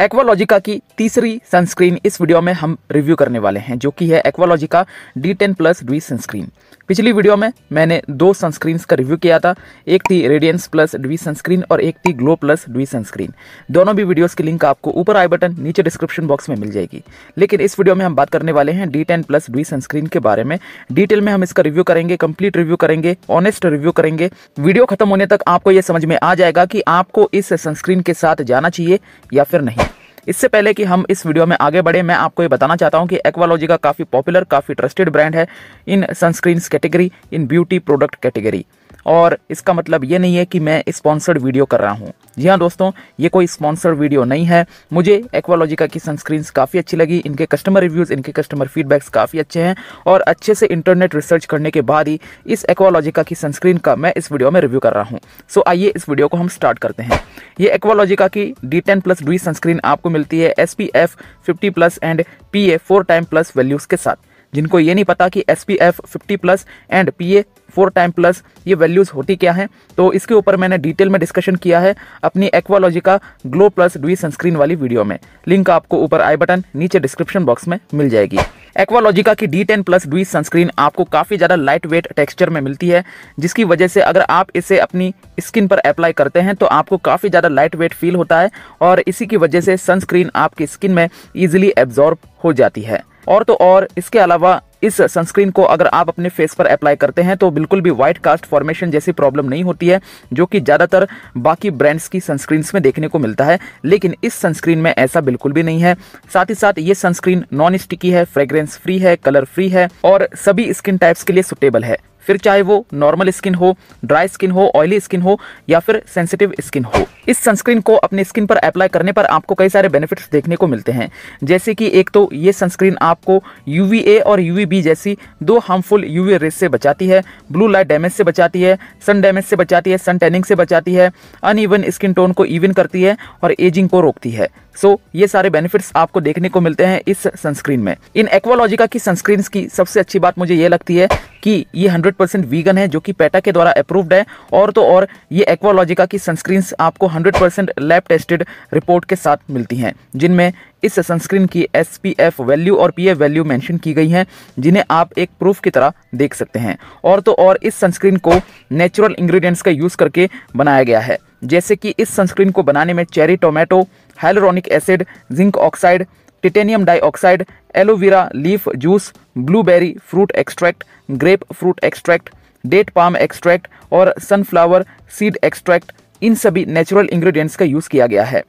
एक्वालॉजिका की तीसरी सनस्क्रीन इस वीडियो में हम रिव्यू करने वाले हैं जो कि है Aqualogica D ten plus D sunscreen पिछली वीडियो में मैंने दो सनस्क्रीन्स का रिव्यू किया था एक थी रेडियंस प्लस डी सनस्क्रीन और एक थी ग्लो प्लस डी सनस्क्रीन दोनों भी वीडियोस की लिंक आपको ऊपर आई बटन नीचे डिस्क्रिप्शन बॉक्स में मिल जाएगी लेकिन इस वीडियो में हम बात करने वाले हैं D ten plus D sunscreen के बारे में डिटेल में हम इसका रिव्यू करेंगे कंप्लीट रिव्यू करेंगे ऑनेस्ट रिव्यू करेंगे वीडियो खत्म होने तक आपको यह समझ में आ जाएगा कि आपको इस सनस्क्रीन के साथ जाना चाहिए या फिर नहीं इससे पहले कि हम इस वीडियो में आगे बढ़े मैं आपको ये बताना चाहता हूँ कि एक्वालॉजी का काफ़ी पॉपुलर काफ़ी ट्रस्टेड ब्रांड है in sunscreens category in beauty product category और इसका मतलब ये नहीं है कि मैं स्पॉन्सर्ड वीडियो कर रहा हूँ जी हाँ दोस्तों ये कोई स्पॉन्सर्ड वीडियो नहीं है मुझे एक्वालॉजिका की सनस्क्रीन काफ़ी अच्छी लगी इनके कस्टमर रिव्यूज़ इनके कस्टमर फीडबैक्स काफ़ी अच्छे हैं और अच्छे से इंटरनेट रिसर्च करने के बाद ही इस एक्वालॉजिका की सनस्क्रीन का मैं इस वीडियो में रिव्यू कर रहा हूँ सो आइए इस वीडियो को हम स्टार्ट करते हैं ये एक्वालॉजिका की D ten plus D sunscreen आपको मिलती है S P F fifty plus and P A four time plus values के साथ जिनको ये नहीं पता कि S P F fifty plus and P A four time plus ये वैल्यूज़ होती क्या हैं तो इसके ऊपर मैंने डिटेल में डिस्कशन किया है अपनी Aqualogica glow plus dewy sunscreen वाली वीडियो में लिंक आपको ऊपर आई बटन नीचे डिस्क्रिप्शन बॉक्स में मिल जाएगी एक्वालॉजिका की D ten plus dewy sunscreen आपको काफ़ी ज़्यादा लाइट वेट टेक्स्चर में मिलती है जिसकी वजह से अगर आप इसे अपनी स्किन पर अप्लाई करते हैं तो आपको काफ़ी ज़्यादा लाइट वेट फील होता है और इसी की वजह से सनस्क्रीन आपकी स्किन में ईजिली एब्जॉर्ब हो जाती है और तो और इसके अलावा इस सनस्क्रीन को अगर आप अपने फेस पर अप्लाई करते हैं तो बिल्कुल भी व्हाइट कास्ट फॉर्मेशन जैसी प्रॉब्लम नहीं होती है जो कि ज़्यादातर बाकी ब्रांड्स की सनस्क्रीन में देखने को मिलता है लेकिन इस सनस्क्रीन में ऐसा बिल्कुल भी नहीं है साथ ही साथ ये सनस्क्रीन नॉन स्टिकी है फ्रेग्रेंस फ्री है कलर फ्री है और सभी स्किन टाइप्स के लिए सुटेबल है फिर चाहे वो नॉर्मल स्किन हो ड्राई स्किन हो ऑयली स्किन हो या फिर सेंसिटिव स्किन हो इस सनस्क्रीन को अपने स्किन पर अप्लाई करने पर आपको कई सारे बेनिफिट्स देखने को मिलते हैं जैसे कि एक तो ये सनस्क्रीन आपको यूवीए और यूवीबी जैसी दो हार्मफुल यूवी रेस से बचाती है ब्लू लाइट डैमेज से बचाती है सन डैमेज से बचाती है सन टैनिंग से बचाती है अनइवन स्किन टोन को इवन करती है और एजिंग को रोकती है सो so, ये सारे बेनिफिट्स आपको देखने को मिलते हैं इस सनस्क्रीन में इन एक्वालॉजिका की सनस्क्रीन की सबसे अच्छी बात मुझे ये लगती है कि ये 100 परसेंट वीगन है जो कि पेटा के द्वारा अप्रूव्ड है और तो और ये एक्वालॉजिका की सनस्क्रीन आपको 100 परसेंट लैब टेस्टेड रिपोर्ट के साथ मिलती हैं जिनमें इस सनस्क्रीन की एस पी एफ वैल्यू और पी एफ वैल्यू मैंशन की गई हैं जिन्हें आप एक प्रूफ की तरह देख सकते हैं और तो और इस सनस्क्रीन को नेचुरल इंग्रीडियंट्स का यूज़ करके बनाया गया है जैसे कि इस सनस्क्रीन को बनाने में cherry tomato hyaluronic acid zinc oxide titanium dioxide aloe vera leaf juice blueberry fruit extract grape fruit extract date palm extract और सनफ्लावर सीड एक्सट्रैक्ट इन सभी नेचुरल इंग्रेडिएंट्स का यूज़ किया गया है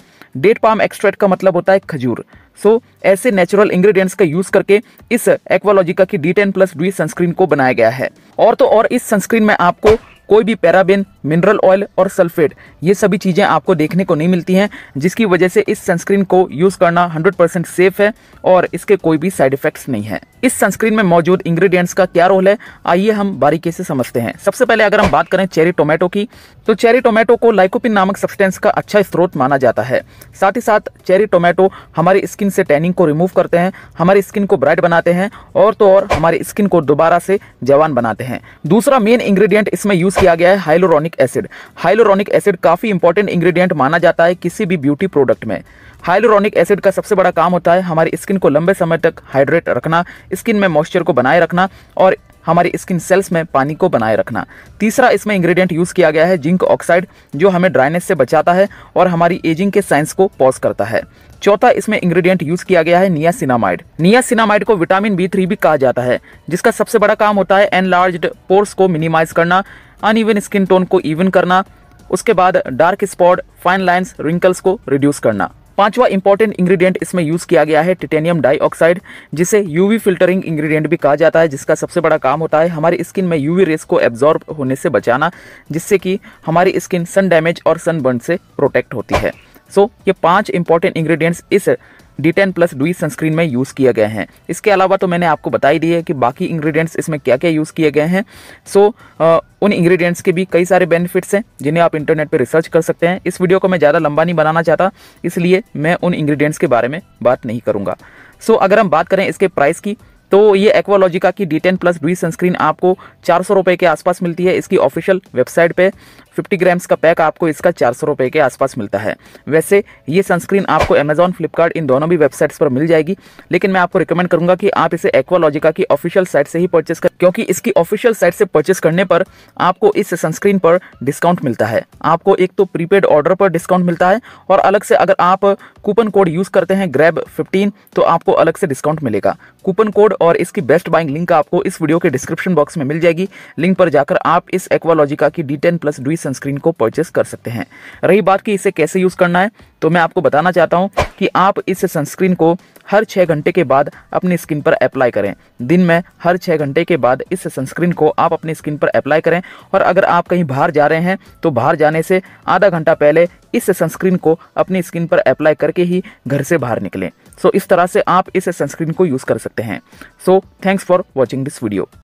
डेट पाम एक्सट्रैक्ट का मतलब होता है खजूर सो so, ऐसे नेचुरल इंग्रेडिएंट्स का यूज़ करके इस एक्वालॉजिका की D ten plus D sunscreen को बनाया गया है और तो और इस सनस्क्रीन में आपको कोई भी पैराबेन मिनरल ऑयल और सल्फेट ये सभी चीज़ें आपको देखने को नहीं मिलती हैं जिसकी वजह से इस सनस्क्रीन को यूज़ करना 100% सेफ है और इसके कोई भी साइड इफेक्ट्स नहीं है इस सनस्क्रीन में मौजूद इंग्रेडिएंट्स का क्या रोल है आइए हम बारीकी से समझते हैं सबसे पहले अगर हम बात करें चेरी टोमेटो की तो चेरी टोमेटो को लाइकोपिन नामक सब्सटेंस का अच्छा स्रोत माना जाता है साथ ही साथ चेरी टोमेटो हमारी स्किन से टैनिंग को रिमूव करते हैं हमारी स्किन को ब्राइट बनाते हैं और तो और हमारी स्किन को दोबारा से जवान बनाते हैं दूसरा मेन इंग्रेडिएंट इसमें यूज़ किया गया है hyaluronic hyaluronic acid hyaluronic acid काफ़ी इंपॉर्टेंट इंग्रेडिएंट माना जाता है किसी भी ब्यूटी प्रोडक्ट में हाइलोरोनिक एसिड का सबसे बड़ा काम होता है हमारी स्किन को लंबे समय तक हाइड्रेट रखना स्किन में मॉइस्चर को बनाए रखना और हमारी स्किन सेल्स में पानी को बनाए रखना तीसरा इसमें इंग्रेडिएंट यूज़ किया गया है जिंक ऑक्साइड जो हमें ड्राइनेस से बचाता है और हमारी एजिंग के साइंस को पॉज करता है चौथा इसमें इंग्रेडिएंट यूज़ किया गया है नियासिनामाइड नियासिनामाइड को विटामिन बी थ्री भी कहा जाता है जिसका सबसे बड़ा काम होता है एनलार्ज पोर्स को मिनिमाइज करना अनइवन स्किन टोन को इवन करना उसके बाद dark spot fine lines wrinkles को रिड्यूस करना पांचवा इंपॉर्टेंट इंग्रेडिएंट इसमें यूज़ किया गया है टिटेनियम डाइऑक्साइड जिसे यूवी फिल्टरिंग इंग्रेडिएंट भी कहा जाता है जिसका सबसे बड़ा काम होता है हमारी स्किन में यूवी रेस को एब्जॉर्ब होने से बचाना जिससे कि हमारी स्किन सन डैमेज और सन बर्न से प्रोटेक्ट होती है सो so, ये पांच इंपॉर्टेंट इंग्रेडिएंट्स इस D ten plus dewy sunscreen में यूज़ किए गए हैं इसके अलावा तो मैंने आपको बता ही दी है कि बाकी इंग्रेडिएंट्स इसमें क्या क्या यूज़ किए गए हैं सो so, उन इंग्रेडिएंट्स के भी कई सारे बेनिफिट्स हैं जिन्हें आप इंटरनेट पर रिसर्च कर सकते हैं इस वीडियो को मैं ज़्यादा लंबा नहीं बनाना चाहता इसलिए मैं उन इंग्रीडियंट्स के बारे में बात नहीं करूँगा सो so, अगर हम बात करें इसके प्राइस की तो ये एक्वालॉजिका की D ten plus D sunscreen आपको चार सौ रुपये के आसपास मिलती है इसकी ऑफिशियल वेबसाइट पे 50 ग्राम्स का पैक आपको इसका चार सौ के आसपास मिलता है वैसे ये सनस्क्रीन आपको अमेजॉन फ्लिपकार्ट इन दोनों भी वेबसाइट्स पर मिल जाएगी लेकिन मैं आपको रिकमेंड करूंगा कि आप इसे एक्वालॉजिका की ऑफिशियल साइट से ही परचेस कर क्योंकि इसकी ऑफिशियल साइट से परचेस करने पर आपको इस सनस्क्रीन पर डिस्काउंट मिलता है आपको एक तो प्रीपेड ऑर्डर पर डिस्काउंट मिलता है और अलग से अगर आप कूपन कोड यूज़ करते हैं ग्रैब फिफ्टीन तो आपको अलग से डिस्काउंट मिलेगा कूपन कोड और इसकी बेस्ट बाइंग लिंक आपको इस वीडियो के डिस्क्रिप्शन बॉक्स में मिल जाएगी लिंक पर जाकर आप इस एक्वालॉजिका की D ten plus D sunscreen को परचेस कर सकते हैं रही बात की इसे कैसे यूज़ करना है तो मैं आपको बताना चाहता हूँ कि आप इस सनस्क्रीन को हर छः घंटे के बाद अपनी स्किन पर अप्लाई करें दिन में हर छः घंटे के बाद इस सनस्क्रीन को आप अपनी स्किन पर अप्लाई करें और अगर आप कहीं बाहर जा रहे हैं तो बाहर जाने से आधा घंटा पहले इस सनस्क्रीन को अपनी स्किन पर अप्लाई करके ही घर से बाहर निकलें सो so, इस तरह से आप इस सनस्क्रीन को यूज़ कर सकते हैं so thanks for watching this video